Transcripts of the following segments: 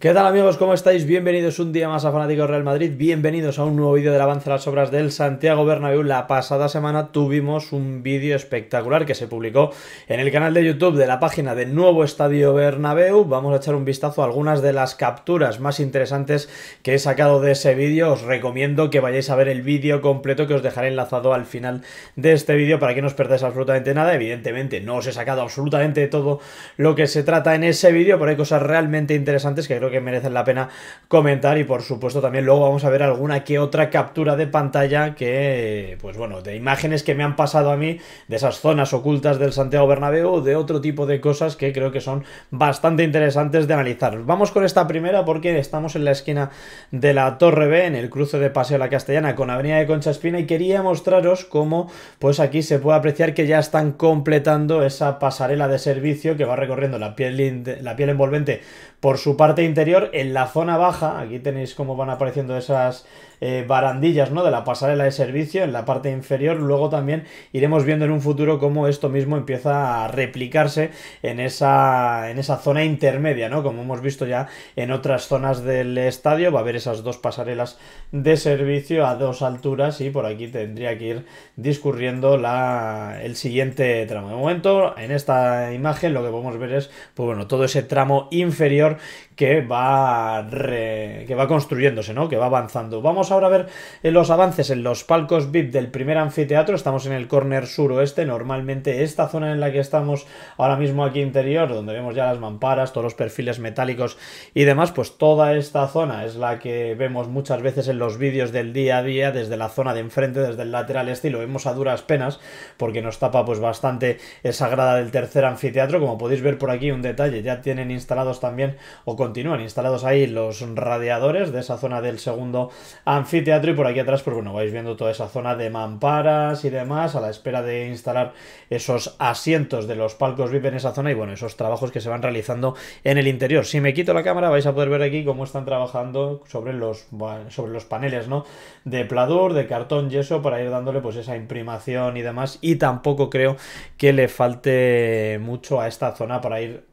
¿Qué tal amigos? ¿Cómo estáis? Bienvenidos un día más a Fanáticos Real Madrid, bienvenidos a un nuevo vídeo del avance de las obras del Santiago Bernabéu. La pasada semana tuvimos un vídeo espectacular que se publicó en el canal de YouTube de la página del nuevo Estadio Bernabéu. Vamos a echar un vistazo a algunas de las capturas más interesantes que he sacado de ese vídeo. Os recomiendo que vayáis a ver el vídeo completo que os dejaré enlazado al final de este vídeo para que no os perdáis absolutamente nada. Evidentemente no os he sacado absolutamente todo lo que se trata en ese vídeo, pero hay cosas realmente interesantes que creo que merecen la pena comentar y por supuesto también luego vamos a ver alguna que otra captura de pantalla que, pues bueno, de imágenes que me han pasado a mí de esas zonas ocultas del Santiago Bernabéu, de otro tipo de cosas que creo que son bastante interesantes de analizar. Vamos con esta primera porque estamos en la esquina de la Torre B, en el cruce de Paseo La Castellana con Avenida de Concha Espina y quería mostraros cómo pues aquí se puede apreciar que ya están completando esa pasarela de servicio que va recorriendo la piel, la piel envolvente por su parte interior, en la zona baja, aquí tenéis cómo van apareciendo esas eh, barandillas ¿no? de la pasarela de servicio en la parte inferior. Luego también iremos viendo en un futuro cómo esto mismo empieza a replicarse en esa, en esa zona intermedia, ¿no? como hemos visto ya en otras zonas del estadio. Va a haber esas dos pasarelas de servicio a dos alturas y por aquí tendría que ir discurriendo el siguiente tramo. De momento, en esta imagen lo que podemos ver es pues bueno, todo ese tramo inferior anterior que va, que va construyéndose, ¿no? Que va avanzando. Vamos ahora a ver eh, los avances en los palcos VIP del primer anfiteatro. Estamos en el corner suroeste. Normalmente esta zona en la que estamos ahora mismo aquí interior, donde vemos ya las mamparas, todos los perfiles metálicos y demás, pues toda esta zona es la que vemos muchas veces en los vídeos del día a día, desde la zona de enfrente, desde el lateral este, y lo vemos a duras penas, porque nos tapa pues bastante esa grada del tercer anfiteatro. Como podéis ver por aquí un detalle, ya tienen instalados también o con continúan instalados ahí los radiadores de esa zona del segundo anfiteatro y por aquí atrás pues bueno vais viendo toda esa zona de mamparas y demás a la espera de instalar esos asientos de los palcos VIP en esa zona y bueno esos trabajos que se van realizando en el interior. Si me quito la cámara vais a poder ver aquí cómo están trabajando sobre los, sobre los paneles ¿no? de pladur, de cartón, yeso para ir dándole pues esa imprimación y demás y tampoco creo que le falte mucho a esta zona para ir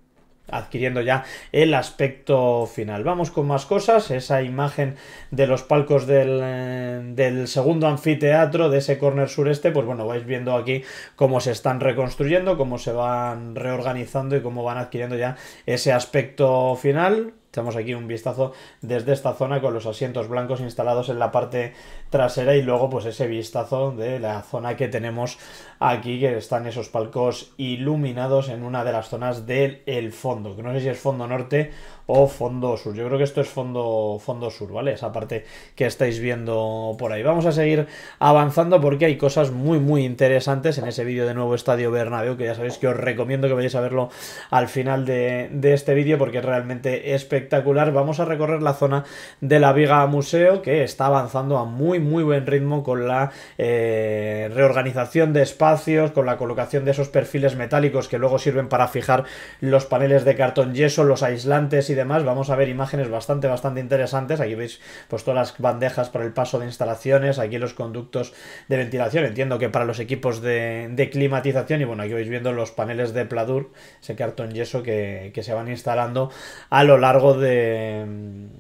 adquiriendo ya el aspecto final. Vamos con más cosas, esa imagen de los palcos del, eh, del, segundo anfiteatro de ese corner sureste, pues bueno, vais viendo aquí cómo se están reconstruyendo, cómo se van reorganizando y cómo van adquiriendo ya ese aspecto final estamos aquí un vistazo desde esta zona con los asientos blancos instalados en la parte trasera y luego pues ese vistazo de la zona que tenemos aquí que están esos palcos iluminados en una de las zonas del el fondo, que no sé si es fondo norte o Fondo Sur. Yo creo que esto es Fondo, Fondo Sur, ¿vale? Esa parte que estáis viendo por ahí. Vamos a seguir avanzando porque hay cosas muy, muy interesantes en ese vídeo de nuevo Estadio Bernabéu, que ya sabéis que os recomiendo que vayáis a verlo al final de, este vídeo porque es realmente espectacular. Vamos a recorrer la zona de la Viga Museo que está avanzando a muy, muy buen ritmo con la eh, reorganización de espacios, con la colocación de esos perfiles metálicos que luego sirven para fijar los paneles de cartón yeso, los aislantes y demás, vamos a ver imágenes bastante, bastante interesantes. Aquí veis pues todas las bandejas para el paso de instalaciones, aquí los conductos de ventilación, entiendo que para los equipos de, climatización y bueno, aquí vais viendo los paneles de Pladur, ese cartón yeso que, que se van instalando a lo largo de,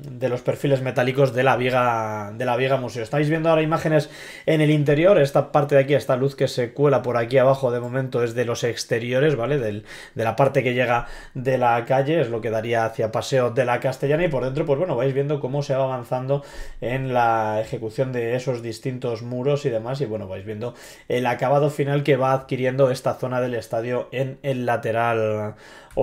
de, los perfiles metálicos de la viga de la viga museo. Estáis viendo ahora imágenes en el interior, esta parte de aquí, esta luz que se cuela por aquí abajo de momento es de los exteriores, ¿vale? Del, de la parte que llega de la calle, es lo que daría hacia pasar de la Castellana y por dentro, pues bueno, vais viendo cómo se va avanzando en la ejecución de esos distintos muros y demás y bueno, vais viendo el acabado final que va adquiriendo esta zona del estadio en el lateral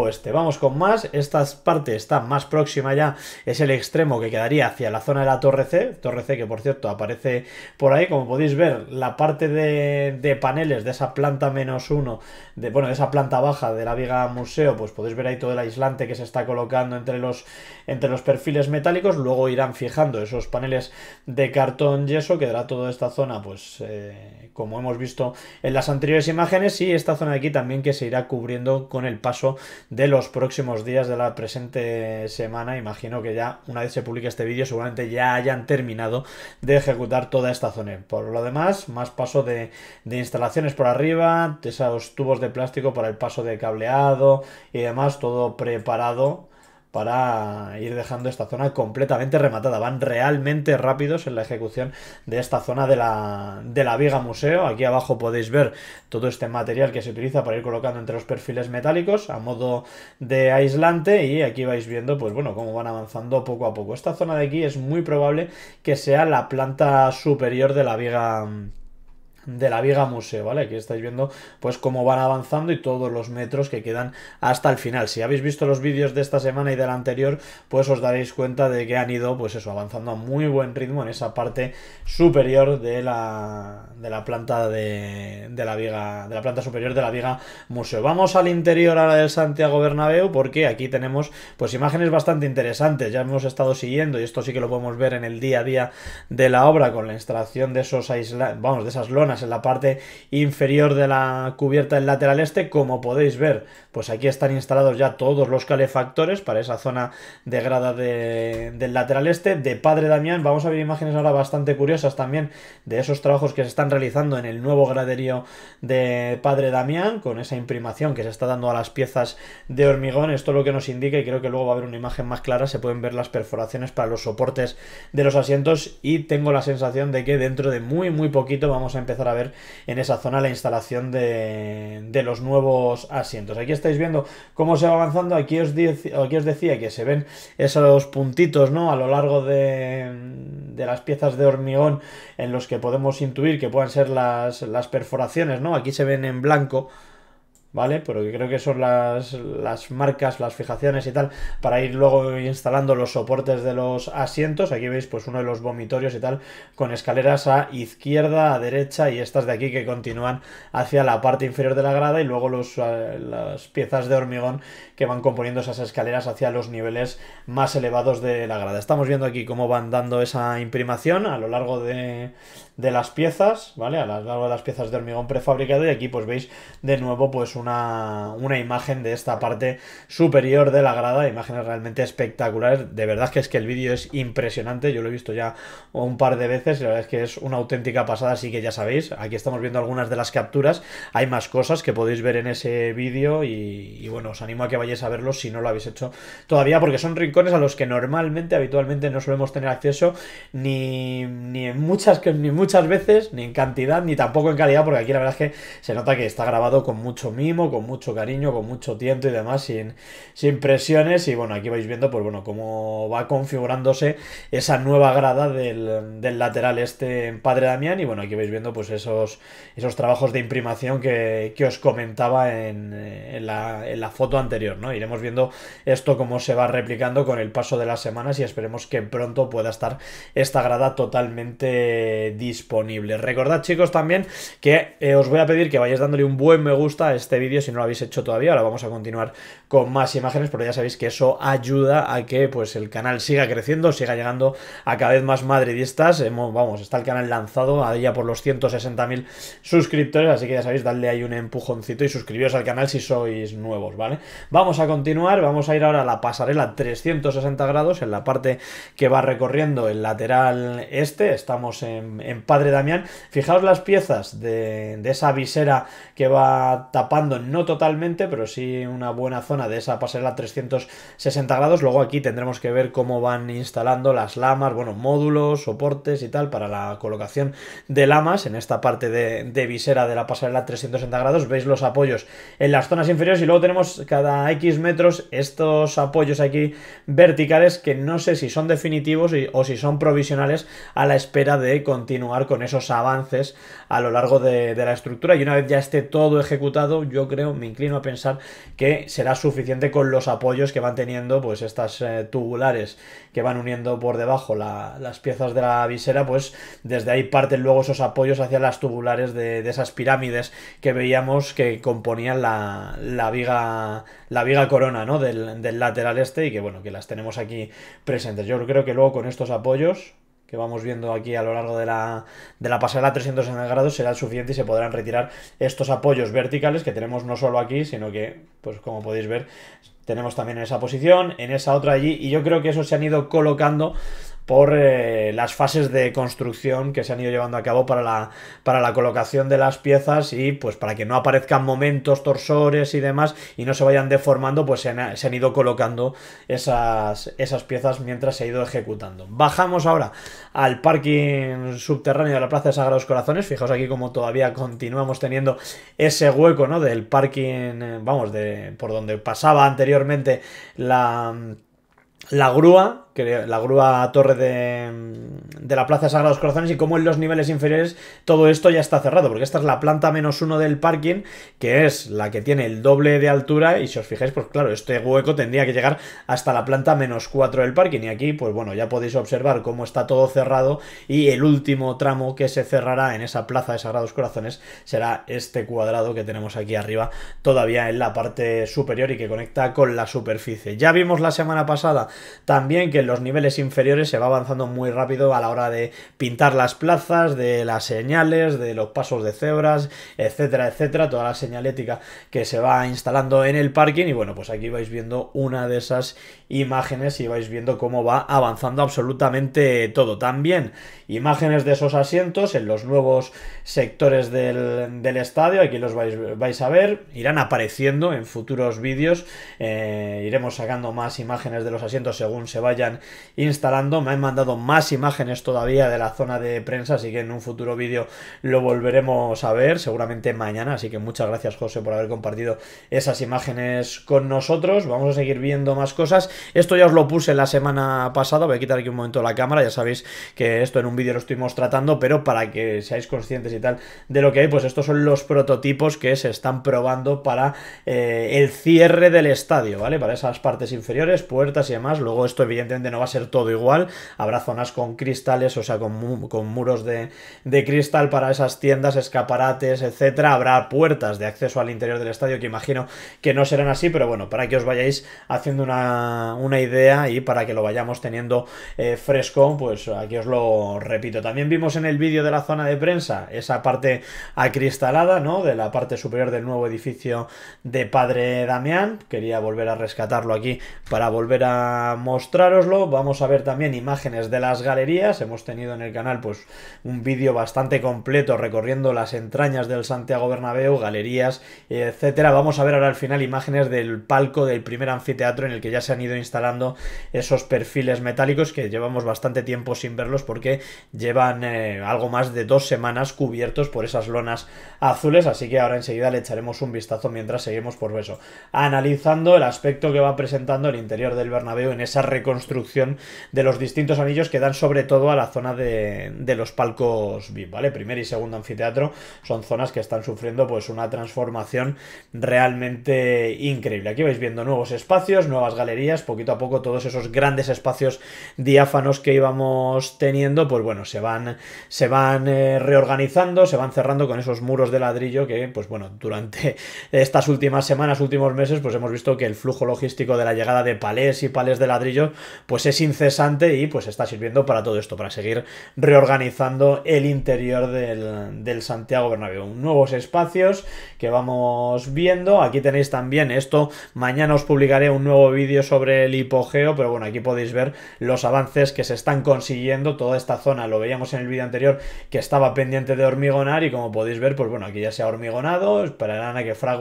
este. Vamos con más, esta parte está más próxima ya, es el extremo que quedaría hacia la zona de la torre C, torre C que por cierto aparece por ahí, como podéis ver, la parte de, paneles de esa planta menos uno, de, bueno, de esa planta baja de la viga museo, pues podéis ver ahí todo el aislante que se está colocando entre los, entre los perfiles metálicos, luego irán fijando esos paneles de cartón yeso, quedará toda esta zona, pues eh, como hemos visto en las anteriores imágenes, y esta zona de aquí también que se irá cubriendo con el paso de los próximos días de la presente semana. Imagino que ya, una vez se publique este vídeo, seguramente ya hayan terminado de ejecutar toda esta zona. Por lo demás, más paso de, de instalaciones por arriba, esos tubos de plástico para el paso de cableado y demás, todo preparado para ir dejando esta zona completamente rematada. Van realmente rápidos en la ejecución de esta zona de la, de la viga museo. Aquí abajo podéis ver todo este material que se utiliza para ir colocando entre los perfiles metálicos a modo de aislante y aquí vais viendo pues bueno cómo van avanzando poco a poco. Esta zona de aquí es muy probable que sea la planta superior de la viga de la viga museo, ¿vale? Aquí estáis viendo pues cómo van avanzando y todos los metros que quedan hasta el final. Si habéis visto los vídeos de esta semana y del anterior, pues os daréis cuenta de que han ido, pues eso, avanzando a muy buen ritmo en esa parte superior de la, de la planta de, de la viga, de la planta superior de la viga museo. Vamos al interior ahora del Santiago Bernabéu porque aquí tenemos pues imágenes bastante interesantes. Ya hemos estado siguiendo y esto sí que lo podemos ver en el día a día de la obra con la instalación de esos vamos, de esas lonas en la parte inferior de la cubierta del lateral este. Como podéis ver, pues aquí están instalados ya todos los calefactores para esa zona de grada del lateral este. De Padre Damián vamos a ver imágenes ahora bastante curiosas también de esos trabajos que se están realizando en el nuevo graderío de Padre Damián, con esa imprimación que se está dando a las piezas de hormigón. Esto es lo que nos indica y creo que luego va a haber una imagen más clara. Se pueden ver las perforaciones para los soportes de los asientos y tengo la sensación de que dentro de muy muy poquito vamos a empezar para ver en esa zona la instalación de, los nuevos asientos. Aquí estáis viendo cómo se va avanzando. Aquí os, os decía que se ven esos puntitos ¿no? a lo largo de, las piezas de hormigón en los que podemos intuir que puedan ser las, las perforaciones. ¿no? Aquí se ven en blanco. ¿vale? Porque creo que son las, las, marcas, las fijaciones y tal, para ir luego instalando los soportes de los asientos. Aquí veis pues uno de los vomitorios y tal, con escaleras a izquierda, a derecha y estas de aquí que continúan hacia la parte inferior de la grada y luego los, eh, las piezas de hormigón que van componiendo esas escaleras hacia los niveles más elevados de la grada. Estamos viendo aquí cómo van dando esa imprimación a lo largo de, de las piezas, ¿vale? A lo largo de las piezas de hormigón prefabricado y aquí pues veis de nuevo pues un una, imagen de esta parte superior de la grada, imágenes realmente espectaculares, de verdad que es que el vídeo es impresionante, yo lo he visto ya un par de veces, y la verdad es que es una auténtica pasada, así que ya sabéis, aquí estamos viendo algunas de las capturas, hay más cosas que podéis ver en ese vídeo y, bueno, os animo a que vayáis a verlo si no lo habéis hecho todavía, porque son rincones a los que normalmente, habitualmente no solemos tener acceso ni, en muchas, ni muchas veces, ni en cantidad, ni tampoco en calidad, porque aquí la verdad es que se nota que está grabado con mucho mimo, con mucho cariño, con mucho tiento y demás, sin, sin presiones. Y bueno, aquí vais viendo, pues bueno, cómo va configurándose esa nueva grada del, del lateral este en Padre Damián. Y bueno, aquí vais viendo, pues esos, esos trabajos de imprimación que, que os comentaba en, eh, la, en la foto anterior, ¿no? Iremos viendo esto cómo se va replicando con el paso de las semanas y esperemos que pronto pueda estar esta grada totalmente disponible. Recordad, chicos, también que eh, os voy a pedir que vayáis dándole un buen me gusta a este vídeo si no lo habéis hecho todavía. Ahora vamos a continuar con más imágenes, pero ya sabéis que eso ayuda a que pues, el canal siga creciendo, siga llegando a cada vez más madridistas. vamos, está el canal lanzado a ya por los 160.000 suscriptores, así que ya sabéis, dadle ahí un empujoncito y suscribiros al canal si sois nuevos, ¿vale? Vamos a continuar, vamos a ir ahora a la pasarela 360 grados, en la parte que va recorriendo el lateral este, estamos en, Padre Damián. Fijaos las piezas de esa visera que va tapando no totalmente, pero sí una buena zona de esa pasarela 360 grados. Luego aquí tendremos que ver cómo van instalando las lamas, bueno, módulos, soportes y tal para la colocación de lamas en esta parte de, visera de la pasarela 360 grados. Veis los apoyos en las zonas inferiores y luego tenemos cada X metros estos apoyos aquí verticales que no sé si son definitivos o si son provisionales a la espera de continuar con esos avances a lo largo de, de la estructura y una vez ya esté todo ejecutado yo creo, me inclino a pensar que será suficiente con los apoyos que van teniendo pues estas eh, tubulares que van uniendo por debajo las piezas de la visera, pues desde ahí parten luego esos apoyos hacia las tubulares de, de esas pirámides que veíamos que componían la, la viga la viga corona ¿no? Del, del, lateral este y que bueno, que las tenemos aquí presentes. Yo creo que luego con estos apoyos que vamos viendo aquí a lo largo de la, de la pasarela 360 grados será suficiente y se podrán retirar estos apoyos verticales que tenemos no solo aquí, sino que, pues como podéis ver, tenemos también en esa posición, en esa otra allí, y yo creo que eso se han ido colocando por eh, las fases de construcción que se han ido llevando a cabo para la, para la colocación de las piezas y pues para que no aparezcan momentos, torsores y demás y no se vayan deformando, pues se han, se han ido colocando esas, esas piezas mientras se ha ido ejecutando. Bajamos ahora al parking subterráneo de la Plaza de Sagrados Corazones. Fijaos aquí como todavía continuamos teniendo ese hueco ¿no? del parking, eh, vamos, de, por donde pasaba anteriormente la, la grúa la grúa torre de, de, la Plaza de Sagrados Corazones y cómo en los niveles inferiores todo esto ya está cerrado, porque esta es la planta menos uno del parking, que es la que tiene el doble de altura y si os fijáis, pues claro, este hueco tendría que llegar hasta la planta menos cuatro del parking y aquí, pues bueno, ya podéis observar cómo está todo cerrado y el último tramo que se cerrará en esa Plaza de Sagrados Corazones será este cuadrado que tenemos aquí arriba todavía en la parte superior y que conecta con la superficie. Ya vimos la semana pasada también que los niveles inferiores se va avanzando muy rápido a la hora de pintar las plazas, de las señales, de los pasos de cebras, etcétera, etcétera, toda la señalética que se va instalando en el parking y bueno, pues aquí vais viendo una de esas imágenes y vais viendo cómo va avanzando absolutamente todo. También imágenes de esos asientos en los nuevos sectores del, estadio, aquí los vais, a ver, irán apareciendo en futuros vídeos, eh, iremos sacando más imágenes de los asientos según se vayan instalando. Me han mandado más imágenes todavía de la zona de prensa, así que en un futuro vídeo lo volveremos a ver, seguramente mañana. Así que muchas gracias, José, por haber compartido esas imágenes con nosotros. Vamos a seguir viendo más cosas. Esto ya os lo puse la semana pasada. Voy a quitar aquí un momento la cámara. Ya sabéis que esto en un vídeo lo estuvimos tratando, pero para que seáis conscientes y tal de lo que hay, pues estos son los prototipos que se están probando para eh, el cierre del estadio, ¿vale? Para esas partes inferiores, puertas y demás. Luego esto evidentemente no va a ser todo igual. Habrá zonas con cristales, o sea, con, muros de, cristal para esas tiendas, escaparates, etcétera. Habrá puertas de acceso al interior del estadio que imagino que no serán así, pero bueno, para que os vayáis haciendo una, idea y para que lo vayamos teniendo eh, fresco, pues aquí os lo repito. También vimos en el vídeo de la zona de prensa esa parte acristalada, ¿no? De la parte superior del nuevo edificio de Padre Damián. Quería volver a rescatarlo aquí para volver a mostraroslo Vamos a ver también imágenes de las galerías. Hemos tenido en el canal pues un vídeo bastante completo recorriendo las entrañas del Santiago Bernabéu, galerías, etcétera. Vamos a ver ahora al final imágenes del palco del primer anfiteatro en el que ya se han ido instalando esos perfiles metálicos que llevamos bastante tiempo sin verlos porque llevan eh, algo más de dos semanas cubiertos por esas lonas azules, así que ahora enseguida le echaremos un vistazo mientras seguimos por eso, analizando el aspecto que va presentando el interior del Bernabéu en esa reconstrucción de los distintos anillos que dan sobre todo a la zona de, los palcos VIP, ¿vale? Primer y segundo anfiteatro son zonas que están sufriendo pues una transformación realmente increíble. Aquí vais viendo nuevos espacios, nuevas galerías, poquito a poco todos esos grandes espacios diáfanos que íbamos teniendo, pues bueno, se van, se van eh, reorganizando, se van cerrando con esos muros de ladrillo que, pues bueno, durante estas últimas semanas, últimos meses, pues hemos visto que el flujo logístico de la llegada de palés y palés de ladrillo, pues es incesante y pues está sirviendo para todo esto, para seguir reorganizando el interior del, Santiago Bernabéu. Nuevos espacios que vamos viendo, aquí tenéis también esto, mañana os publicaré un nuevo vídeo sobre el hipogeo, pero bueno, aquí podéis ver los avances que se están consiguiendo, toda esta zona, lo veíamos en el vídeo anterior, que estaba pendiente de hormigonar y como podéis ver, pues bueno, aquí ya se ha hormigonado, esperarán a que frague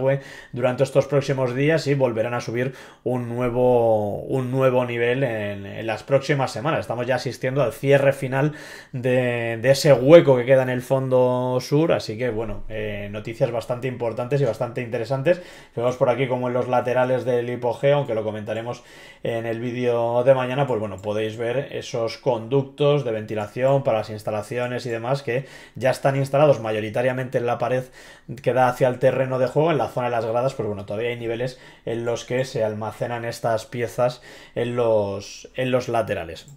durante estos próximos días y volverán a subir un nuevo, un nuevo nivel en, las próximas semanas. Estamos ya asistiendo al cierre final de, ese hueco que queda en el fondo sur, así que bueno, eh, noticias bastante importantes y bastante interesantes. vemos por aquí como en los laterales del hipogeo, aunque lo comentaremos en el vídeo de mañana, pues bueno, podéis ver esos conductos de ventilación para las instalaciones y demás que ya están instalados mayoritariamente en la pared que da hacia el terreno de juego, en la zona de las gradas, pues bueno, todavía hay niveles en los que se almacenan estas piezas en los en los laterales.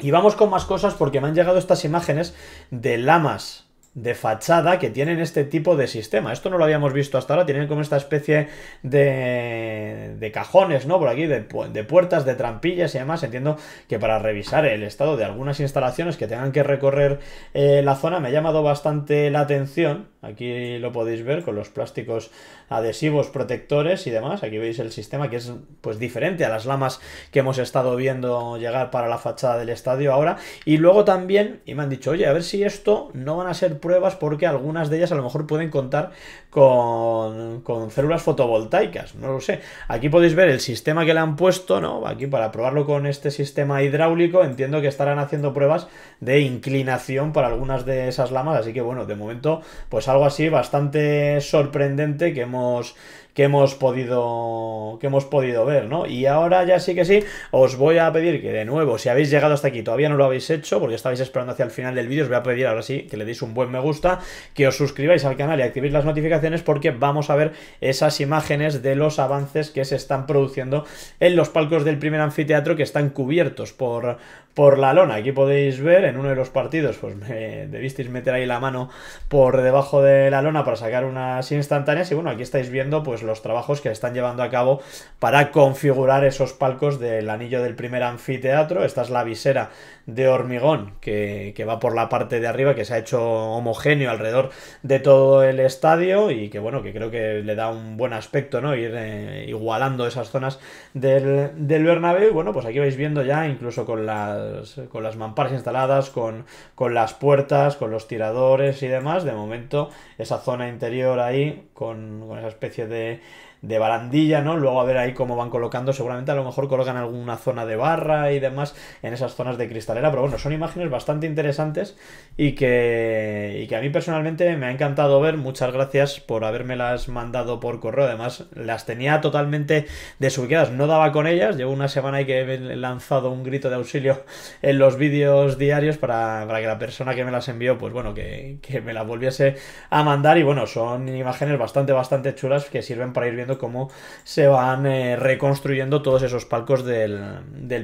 Y vamos con más cosas porque me han llegado estas imágenes de lamas de fachada que tienen este tipo de sistema. Esto no lo habíamos visto hasta ahora, tienen como esta especie de, de cajones, ¿no? Por aquí, de, de, puertas, de trampillas y demás. Entiendo que para revisar el estado de algunas instalaciones que tengan que recorrer eh, la zona me ha llamado bastante la atención. Aquí lo podéis ver con los plásticos adhesivos, protectores y demás. Aquí veis el sistema que es pues diferente a las lamas que hemos estado viendo llegar para la fachada del estadio ahora. Y luego también, y me han dicho, oye, a ver si esto no van a ser pruebas porque algunas de ellas a lo mejor pueden contar con, con células fotovoltaicas, no lo sé. Aquí podéis ver el sistema que le han puesto, ¿no? Aquí para probarlo con este sistema hidráulico, entiendo que estarán haciendo pruebas de inclinación para algunas de esas lamas, así que bueno, de momento pues algo así bastante sorprendente que hemos que hemos podido que hemos podido ver, ¿no? Y ahora ya sí que sí, os voy a pedir que de nuevo, si habéis llegado hasta aquí, todavía no lo habéis hecho, porque estabais esperando hacia el final del vídeo, os voy a pedir ahora sí que le deis un buen me gusta, que os suscribáis al canal y activéis las notificaciones, porque vamos a ver esas imágenes de los avances que se están produciendo en los palcos del primer anfiteatro que están cubiertos por, por la lona. Aquí podéis ver en uno de los partidos, pues me debisteis meter ahí la mano por debajo de la lona para sacar unas instantáneas y bueno, aquí estáis viendo pues los trabajos que están llevando a cabo para configurar esos palcos del anillo del primer anfiteatro. Esta es la visera de hormigón que, que va por la parte de arriba, que se ha hecho homogéneo alrededor de todo el estadio y que bueno, que creo que le da un buen aspecto, ¿no? Ir eh, igualando esas zonas del, del Bernabéu. Y bueno, pues aquí vais viendo ya, incluso con las, con las mamparas instaladas, con, con las puertas, con los tiradores y demás, de momento esa zona interior ahí, con esa especie de äh, de barandilla, ¿no? Luego a ver ahí cómo van colocando, seguramente a lo mejor colocan alguna zona de barra y demás en esas zonas de cristalera, pero bueno, son imágenes bastante interesantes y que, que a mí personalmente me ha encantado ver, muchas gracias por las mandado por correo, además las tenía totalmente desubicadas, no daba con ellas, llevo una semana y que he lanzado un grito de auxilio en los vídeos diarios para, que la persona que me las envió, pues bueno, que, que me las volviese a mandar y bueno, son imágenes bastante, bastante chulas que sirven para ir viendo cómo se van eh, reconstruyendo todos esos palcos del,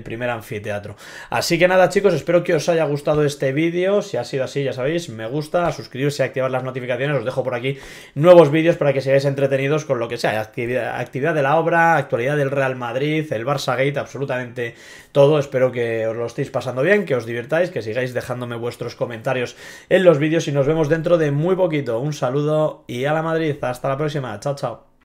primer anfiteatro. Así que nada chicos, espero que os haya gustado este vídeo, si ha sido así ya sabéis, me gusta, suscribirse, y activar las notificaciones, os dejo por aquí nuevos vídeos para que sigáis entretenidos con lo que sea, actividad, actividad de la obra, actualidad del Real Madrid, el Barça Gate, absolutamente todo, espero que os lo estéis pasando bien, que os divirtáis, que sigáis dejándome vuestros comentarios en los vídeos y nos vemos dentro de muy poquito. Un saludo y a la Madrid. Hasta la próxima. Chao, chao.